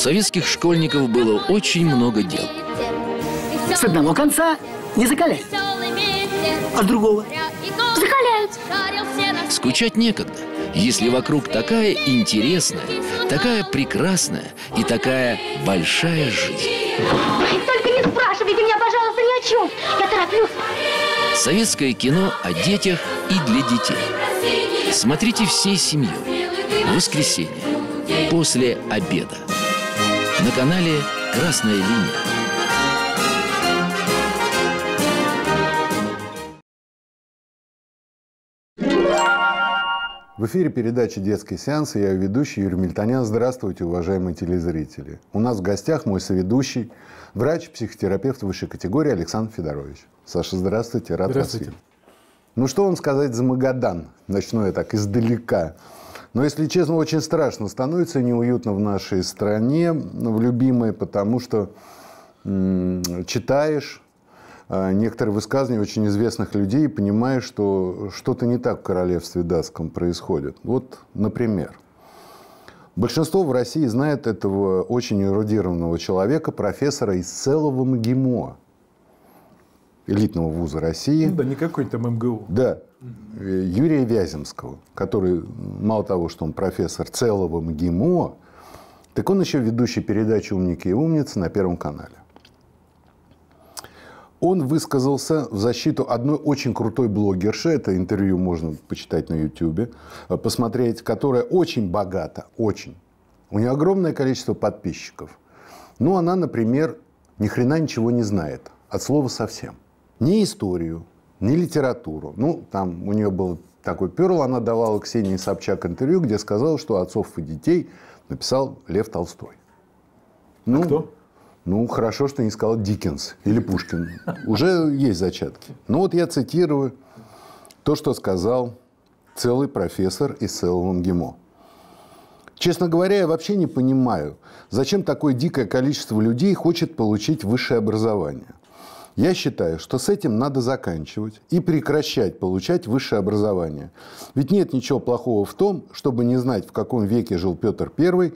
советских школьников было очень много дел. С одного конца не закаляют, а с другого закаляют. Скучать некогда, если вокруг такая интересная, такая прекрасная и такая большая жизнь. Только не спрашивайте меня, пожалуйста, ни о чем. Я тороплюсь. Советское кино о детях и для детей. Смотрите всей семьей. В воскресенье. После обеда на канале «Красная линия». В эфире передачи «Детские сеансы». Я ведущий Юрий Мельтонян. Здравствуйте, уважаемые телезрители. У нас в гостях мой соведущий, врач-психотерапевт высшей категории Александр Федорович. Саша, здравствуйте. Рад здравствуйте. вас видеть. Ну, что вам сказать за Магадан? Начну я так издалека. Но, если честно, очень страшно становится неуютно в нашей стране, в любимой, потому что читаешь а, некоторые высказывания очень известных людей и понимаешь, что что-то не так в королевстве датском происходит. Вот, например, большинство в России знает этого очень эрудированного человека, профессора из целого МГИМО, элитного вуза России. Ну да, не какой-то МГУ. Да, Э, Юрия Вяземского, который, мало того, что он профессор целого МГИМО, так он еще ведущий передачи «Умники и умницы» на Первом канале. Он высказался в защиту одной очень крутой блогерши, это интервью можно почитать на YouTube, э, посмотреть, которая очень богата, очень. У нее огромное количество подписчиков. Но ну, она, например, ни хрена ничего не знает, от слова совсем. Ни историю, не литературу. Ну, там у нее был такой перл, она давала Ксении Собчак интервью, где сказала, что «Отцов и детей» написал Лев Толстой. А ну, а кто? Ну, хорошо, что не сказал Диккенс или Пушкин. Уже есть зачатки. Ну, вот я цитирую то, что сказал целый профессор из целого МГИМО. Честно говоря, я вообще не понимаю, зачем такое дикое количество людей хочет получить высшее образование. Я считаю, что с этим надо заканчивать и прекращать получать высшее образование. Ведь нет ничего плохого в том, чтобы не знать, в каком веке жил Петр I,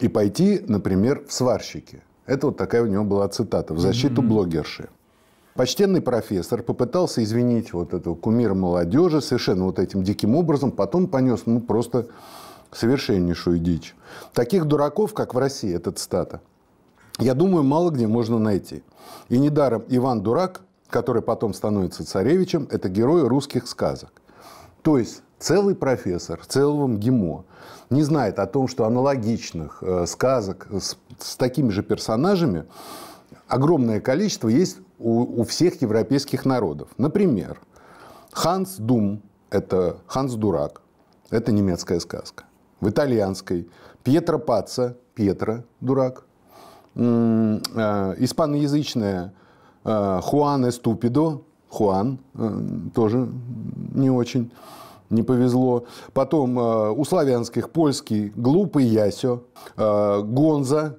и пойти, например, в сварщики. Это вот такая у него была цитата в защиту блогерши. Почтенный профессор попытался извинить вот этого кумира молодежи совершенно вот этим диким образом, потом понес ну, просто совершеннейшую дичь. Таких дураков, как в России, этот стата, я думаю, мало где можно найти. И недаром Иван Дурак, который потом становится царевичем, это герой русских сказок. То есть целый профессор в целом ГИМО не знает о том, что аналогичных э, сказок с, с такими же персонажами огромное количество есть у, у всех европейских народов. Например, Ханс Дум, это Ханс Дурак, это немецкая сказка. В итальянской Пьетро Паца, Пьетро Дурак, Э, испаноязычная э, Хуан Эступидо, Хуан э, тоже не очень не повезло. Потом у славянских польский глупый Ясё, Гонза,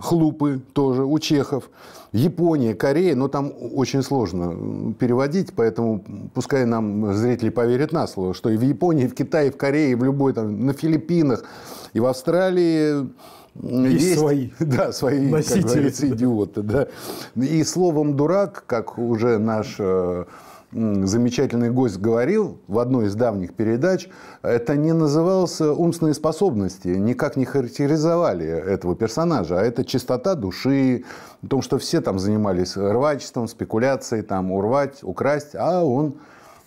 хлупы тоже у чехов, Япония, Корея, но там очень сложно переводить, поэтому пускай нам зрители поверят на слово, что и в Японии, и в Китае, и в Корее, и в любой там, на Филиппинах, и в Австралии есть, есть свои. Да, свои, носители. как говорится, идиоты. Да. И словом «дурак», как уже наш э, замечательный гость говорил в одной из давних передач, это не называлось умственные способности, никак не характеризовали этого персонажа, а это чистота души, о том, что все там занимались рвачеством, спекуляцией, там урвать, украсть, а он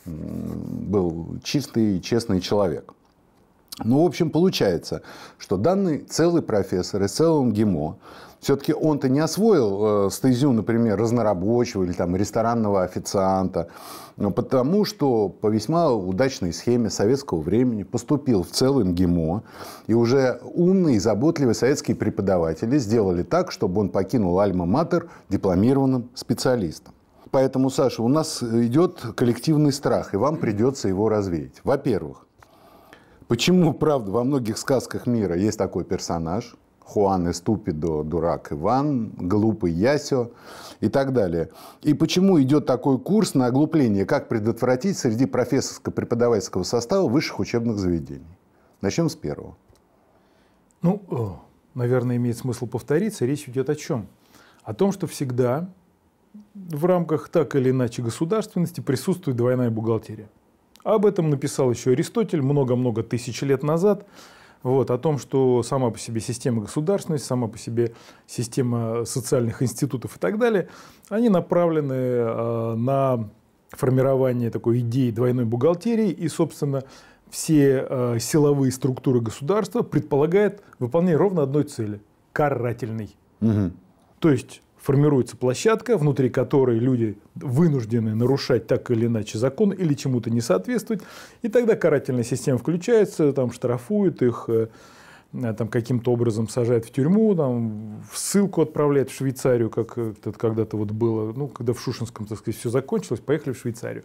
был чистый и честный человек. Ну, в общем, получается, что данный целый профессор из целого ГИМО все-таки он-то не освоил э, стезю, например, разнорабочего или там ресторанного официанта, потому что по весьма удачной схеме советского времени поступил в целый МГИМО, и уже умные и заботливые советские преподаватели сделали так, чтобы он покинул Альма-Матер дипломированным специалистом. Поэтому, Саша, у нас идет коллективный страх, и вам придется его развеять. Во-первых, почему, правда, во многих сказках мира есть такой персонаж – Хуан Эступидо, дурак Иван, глупый Ясио и так далее. И почему идет такой курс на оглупление, как предотвратить среди профессорско-преподавательского состава высших учебных заведений? Начнем с первого. Ну, э, наверное, имеет смысл повториться. Речь идет о чем? О том, что всегда в рамках так или иначе государственности присутствует двойная бухгалтерия. Об этом написал еще Аристотель много-много тысяч лет назад. Вот, о том, что сама по себе система государственности, сама по себе система социальных институтов и так далее, они направлены э, на формирование такой идеи двойной бухгалтерии и, собственно, все э, силовые структуры государства предполагают выполнение ровно одной цели – карательной. Угу. То есть формируется площадка, внутри которой люди вынуждены нарушать так или иначе закон или чему-то не соответствовать, и тогда карательная система включается, там штрафует их, э, э, там каким-то образом сажает в тюрьму, там, в ссылку отправляет в Швейцарию, как э, это когда-то вот было, ну, когда в Шушинском, так сказать, все закончилось, поехали в Швейцарию.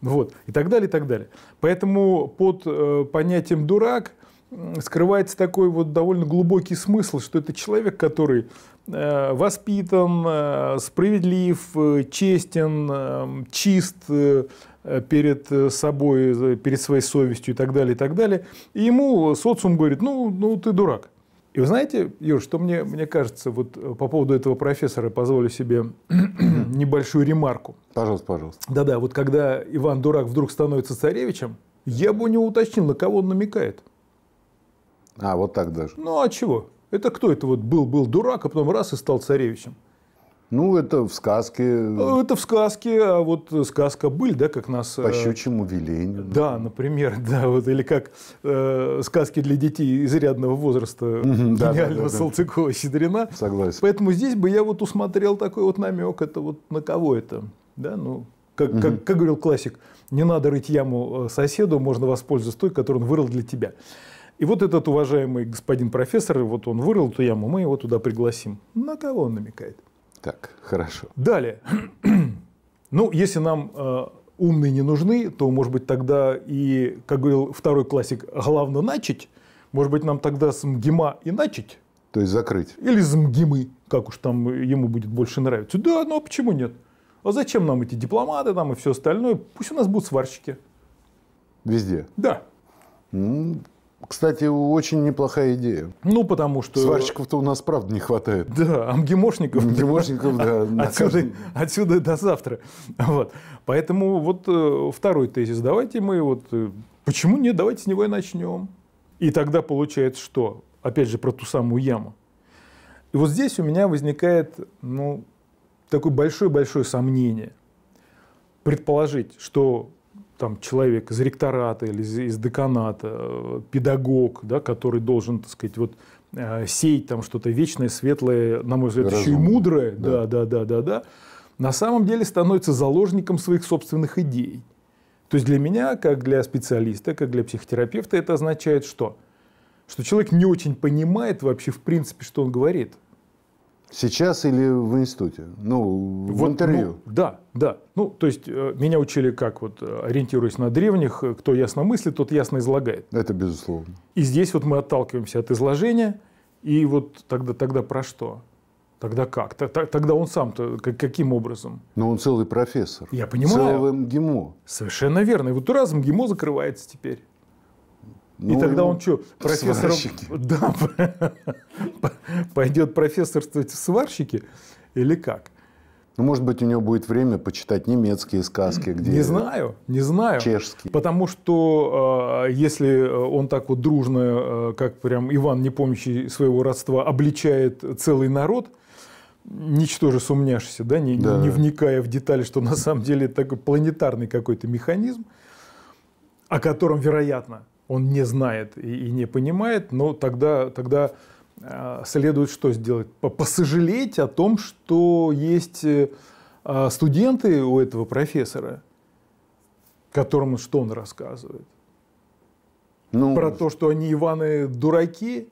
Вот, и так далее, и так далее. Поэтому под э, понятием «дурак» скрывается такой вот довольно глубокий смысл, что это человек, который э, воспитан, э, справедлив, э, честен, чист перед собой, перед своей совестью и так далее, и так далее. И ему социум говорит, ну, ну ты дурак. И вы знаете, Юр, что мне, мне кажется, вот по поводу этого профессора позволю себе небольшую ремарку. Пожалуйста, пожалуйста. Да-да, вот когда Иван Дурак вдруг становится царевичем, я бы у него уточнил, на кого он намекает. А, вот так даже. Ну, а чего? Это кто это вот был-был дурак, а потом раз и стал царевичем? Ну, это в сказке. Э, это в сказке, а вот сказка «Быль», да, как нас... Э, По щучьему велению. Да, например, да, вот, или как э, сказки для детей изрядного возраста угу, гениального да, да, да, Салтыкова-Щедрина. Согласен. Поэтому здесь бы я вот усмотрел такой вот намек, это вот на кого это, да, ну, как, угу. как, как говорил классик, не надо рыть яму э, соседу, можно воспользоваться той, которую он вырыл для тебя. И вот этот уважаемый господин профессор, вот он вырыл эту яму, мы его туда пригласим. На кого он намекает? Так, хорошо. Далее. ну, если нам э, умные не нужны, то, может быть, тогда и, как говорил второй классик, главное начать. Может быть, нам тогда с МГИМа и начать? То есть закрыть. Или с МГИМы, как уж там ему будет больше нравиться. Да, ну а почему нет? А зачем нам эти дипломаты там и все остальное? Пусть у нас будут сварщики. Везде? Да. Кстати, очень неплохая идея. Ну, потому что... Сварщиков-то у нас, правда, не хватает. Да, амгимошников. Амгимошников, да. да. Отсюда, отсюда до завтра. Вот. Поэтому вот э, второй тезис. Давайте мы вот... Э, почему нет? Давайте с него и начнем. И тогда получается что? Опять же, про ту самую яму. И вот здесь у меня возникает, ну, такое большое-большое сомнение. Предположить, что там человек из ректората или из, из деканата, э, педагог, да, который должен, так сказать, вот э, сеять там что-то вечное, светлое, на мой взгляд, Разумно. еще и мудрое, да. да, да, да, да, да, на самом деле становится заложником своих собственных идей. То есть для меня, как для специалиста, как для психотерапевта, это означает что? Что человек не очень понимает вообще в принципе, что он говорит – Сейчас или в институте? Ну, вот, в ну, интервью? Ну, да, да. Ну, то есть, э, меня учили как, вот, э, ориентируясь на древних, э, кто ясно мыслит, тот ясно излагает. Это безусловно. И здесь вот мы отталкиваемся от изложения, и вот тогда, тогда про что? Тогда как? Тогда он сам-то каким образом? Но он целый профессор. Я понимаю. Целый МГИМО. Совершенно верно. И вот раз МГИМО закрывается теперь. Ну, и тогда ну, он что, профессором... Сварщики. Да, пойдет профессорствовать в сварщике или как? Ну, может быть, у него будет время почитать немецкие сказки, где... Не знаю, не знаю. Чешские. Потому что а, если э, он так вот дружно, э, как прям Иван, не помнящий своего родства, обличает целый народ, ничтоже сумняшься, да, не, да. не вникая в детали, что на самом деле это такой планетарный какой-то механизм, о котором, вероятно, он не знает и, и не понимает, но тогда, тогда э, следует что сделать? Посожалеть о том, что есть э, а, студенты у этого профессора, которому что он рассказывает? Ну, Про то, что они Иваны дураки?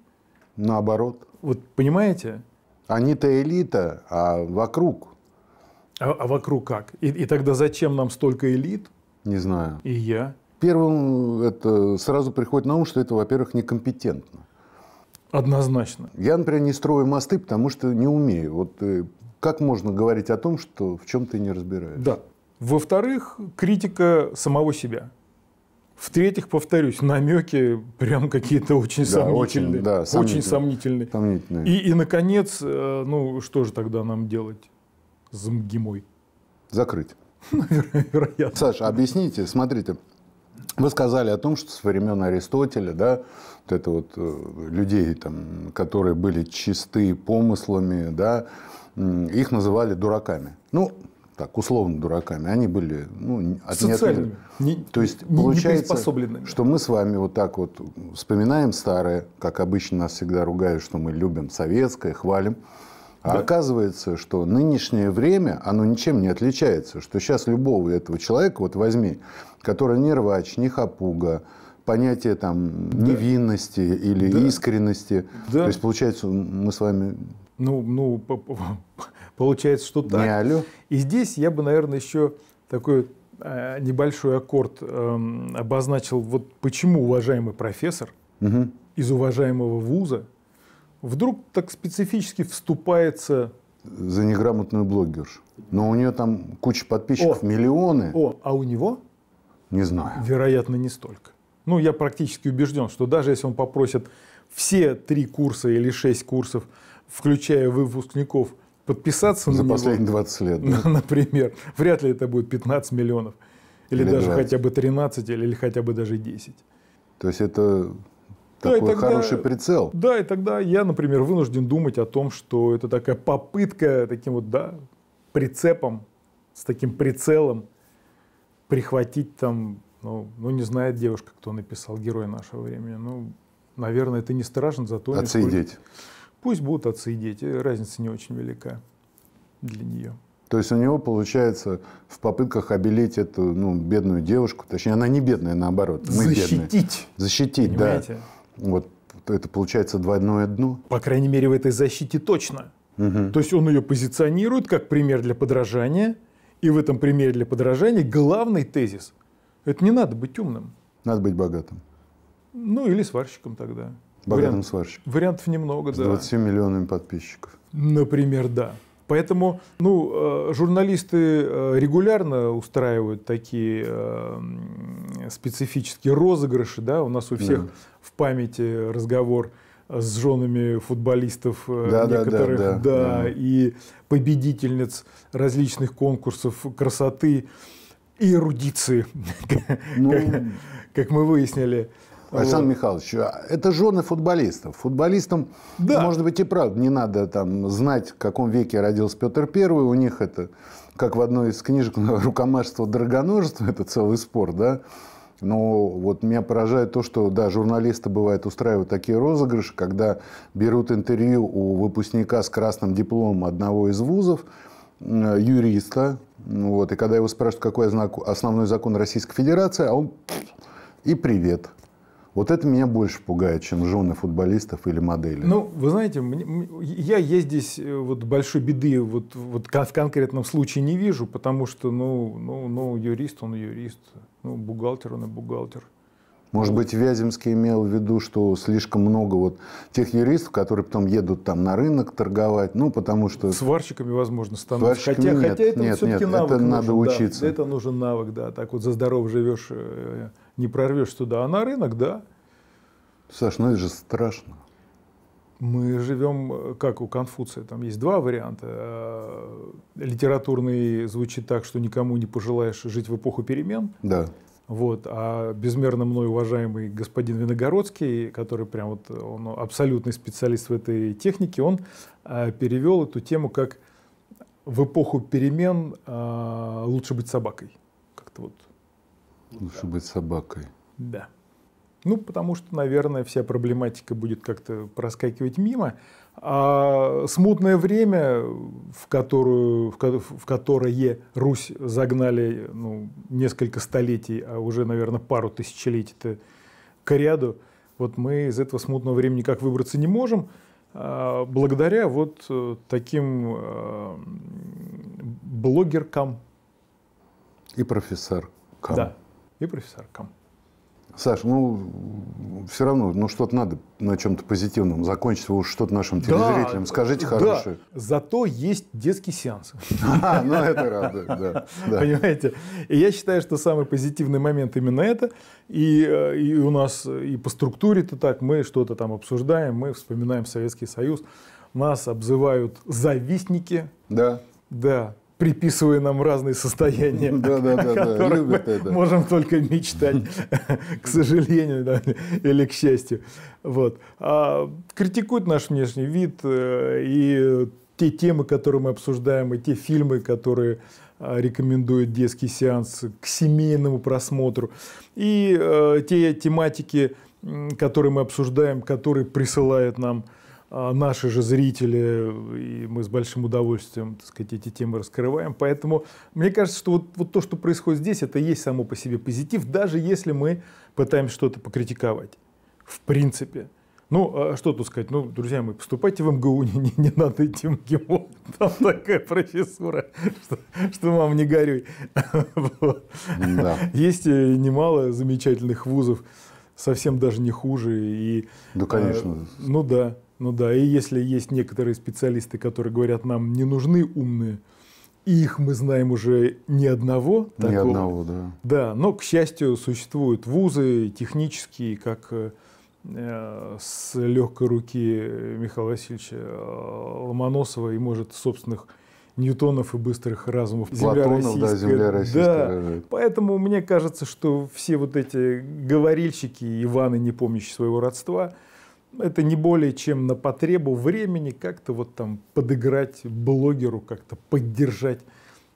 Наоборот. Вот понимаете? Они-то элита, а вокруг. А, а вокруг как? И, и тогда зачем нам столько элит? Не знаю. И я. Первым это сразу приходит на ум, что это, во-первых, некомпетентно. Однозначно. Я, например, не строю мосты, потому что не умею. Вот э, как можно говорить о том, что в чем ты не разбираешься? Да. Во-вторых, критика самого себя. В-третьих, повторюсь, намеки прям какие-то очень да, сомнительные. Очень, да, сомнительные. очень сомнительные. сомнительные. И, и, наконец, э, ну что же тогда нам делать с МГИМОЙ? Закрыть. Вероятно. Саша, объясните, смотрите, вы сказали о том, что со времен Аристотеля, да, вот это вот э, людей, там, которые были чисты помыслами, да, их называли дураками. Ну, так, условно дураками. Они были ну, от То есть, не, получается, не что мы с вами вот так вот вспоминаем старое, как обычно нас всегда ругают, что мы любим советское, хвалим. А да. оказывается, что нынешнее время, оно ничем не отличается. Что сейчас любого этого человека, вот возьми, который не рвач, не хапуга, понятие там да. невинности или да. искренности. Да. То есть, получается, мы с вами... Ну, ну получается, что так. Не алло. И здесь я бы, наверное, еще такой э, небольшой аккорд э, обозначил. Вот почему уважаемый профессор угу. из уважаемого вуза вдруг так специфически вступается... За неграмотную блогершу. Но у нее там куча подписчиков, О. миллионы. О, а у него? Не знаю. Вероятно, не столько. Ну, я практически убежден, что даже если он попросит все три курса или шесть курсов, включая выпускников, подписаться За на него... За последние 20 лет. Да? Например. Вряд ли это будет 15 миллионов. Или, или даже 20. хотя бы 13, или, или хотя бы даже 10. То есть это ну, такой да, тогда, хороший прицел. Да, и тогда я, например, вынужден думать о том, что это такая попытка таким вот, да, прицепом, с таким прицелом прихватить там, ну, ну не знает девушка, кто написал «Герой нашего времени». Ну, наверное, ты не страшен, зато... Отцы и Пусть будут отцы и разница не очень велика для нее. То есть у него получается в попытках обелить эту ну, бедную девушку, точнее, она не бедная, наоборот. Мы Защитить. Бедные. Защитить, Защитить, да. Вот это получается двойное дно? По крайней мере, в этой защите точно. Угу. То есть он ее позиционирует как пример для подражания, и в этом примере для подражания главный тезис – это не надо быть умным. Надо быть богатым. Ну или сварщиком тогда. Богатым Вариант, сварщиком. Вариантов немного, С да. 20 миллионами подписчиков. Например, да. Поэтому ну, э, журналисты э, регулярно устраивают такие э, специфические розыгрыши. Да? У нас у всех да. в памяти разговор с женами футболистов да, некоторых, да, да, да, да, и победительниц различных конкурсов красоты и эрудиции, ну... как, как мы выяснили. Александр Михайлович, а это жены футболистов. Футболистам, да. может быть, и правда не надо там знать, в каком веке родился Петр Первый. У них это, как в одной из книжек, рукомашество драгоножество, это целый спор, да? Но вот меня поражает то, что, да, журналисты, бывает, устраивают такие розыгрыши, когда берут интервью у выпускника с красным дипломом одного из вузов, э, юриста, ну вот, и когда его спрашивают, какой основной закон Российской Федерации, а он и привет. Вот это меня больше пугает, чем жены футболистов или моделей. Ну, вы знаете, я есть здесь э, вот большой беды вот, вот в конкретном случае не вижу, потому что, ну, ну, ну, юрист он юрист, ну, бухгалтер он и бухгалтер. Может быть, Вяземский имел в виду, что слишком много вот тех юристов, которые потом едут там на рынок торговать, ну, потому что... Сварщиками, возможно, становятся. Сварщиками хотя, нет, хотя это нет, все-таки навык это нужен, надо да, Это нужен навык, да. Так вот за здоров живешь, э, не прорвешь туда, а на рынок, да. Саш, ну это же страшно. Мы живем, э, как у Конфуция, там есть два варианта. А, литературный звучит так, что никому не пожелаешь жить в эпоху перемен. Да. Вот, а безмерно мной уважаемый господин Виногородский, который прям вот он абсолютный специалист в этой технике, он а, перевел эту тему как в эпоху перемен а, лучше быть собакой. Как-то вот. Лучше да. быть собакой. Да. Ну, потому что, наверное, вся проблематика будет как-то проскакивать мимо. А смутное время, в, которую, в, ко в которое Русь загнали ну, несколько столетий, а уже, наверное, пару тысячелетий-то к ряду, вот мы из этого смутного времени как выбраться не можем, а, благодаря вот э, таким а, блогеркам. И профессоркам. Да, и профессоркам. Саш, ну, все равно, ну, что-то надо на чем-то позитивном закончить. уж что-то нашим телезрителям да, скажите хорошее. Да. Зато есть детский сеанс. А, ну, это радует, да. Понимаете? И я считаю, что самый позитивный момент именно это. И э, у нас э, и по структуре-то так. Мы что-то там обсуждаем, мы вспоминаем Советский Союз. Нас обзывают завистники. Да. Да приписывая нам разные состояния, да, да, да, да. мы это. можем только мечтать, к сожалению да, или к счастью. Вот. А критикуют наш внешний вид э, и те темы, которые мы обсуждаем, и те фильмы, которые а, рекомендуют детский сеанс к семейному просмотру, и э, те тематики, которые мы обсуждаем, которые присылают нам а, наши же зрители, и мы с большим удовольствием, так сказать, эти темы раскрываем. Поэтому мне кажется, что вот, вот то, что происходит здесь, это и есть само по себе позитив, даже если мы пытаемся что-то покритиковать. В принципе. Ну, а что тут сказать? Ну, друзья мои, поступайте в МГУ, не, не, не надо идти в МГИМО. Там такая профессура, что, что мам, не горюй. Да. Есть э, немало замечательных вузов, совсем даже не хуже. И, да, конечно. Э, ну да. Ну да, и если есть некоторые специалисты, которые говорят, нам не нужны умные, и их мы знаем уже ни одного такого. одного, да. Да, но, к счастью, существуют вузы технические, как э, с легкой руки Михаила Васильевича э, Ломоносова и, может, собственных ньютонов и быстрых разумов. Земля российская. да, земля российская. Да. Поэтому мне кажется, что все вот эти говорильщики, Иваны, не помнящие своего родства – это не более чем на потребу времени как-то вот там подыграть блогеру, как-то поддержать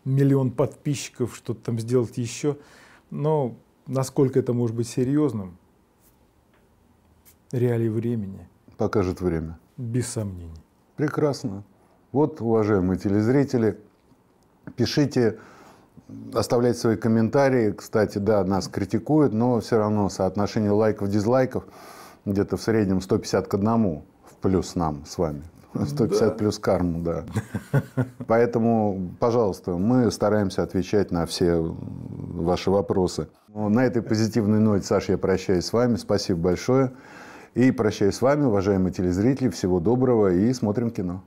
миллион подписчиков, что-то там сделать еще. Но насколько это может быть серьезным, реалии времени. Покажет время. Без сомнений. Прекрасно. Вот, уважаемые телезрители, пишите, оставляйте свои комментарии. Кстати, да, нас критикуют, но все равно соотношение лайков-дизлайков – где-то в среднем 150 к одному в плюс нам с вами. 150 да. плюс карму, да. Поэтому, пожалуйста, мы стараемся отвечать на все ваши вопросы. Ну, на этой позитивной ноте, Саша, я прощаюсь с вами. Спасибо большое. И прощаюсь с вами, уважаемые телезрители. Всего доброго и смотрим кино.